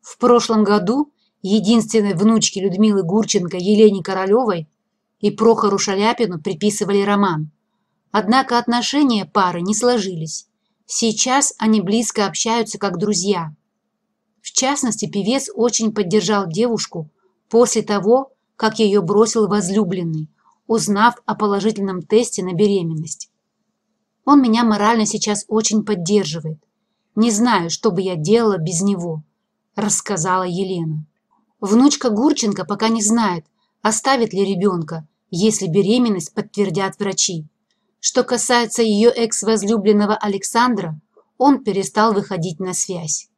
В прошлом году единственной внучке Людмилы Гурченко Елене Королевой и Прохору Шаляпину приписывали роман. Однако отношения пары не сложились. Сейчас они близко общаются как друзья. В частности, певец очень поддержал девушку после того, как ее бросил возлюбленный, узнав о положительном тесте на беременность. Он меня морально сейчас очень поддерживает. Не знаю, что бы я делала без него рассказала Елена. Внучка Гурченко пока не знает, оставит ли ребенка, если беременность подтвердят врачи. Что касается ее экс-возлюбленного Александра, он перестал выходить на связь.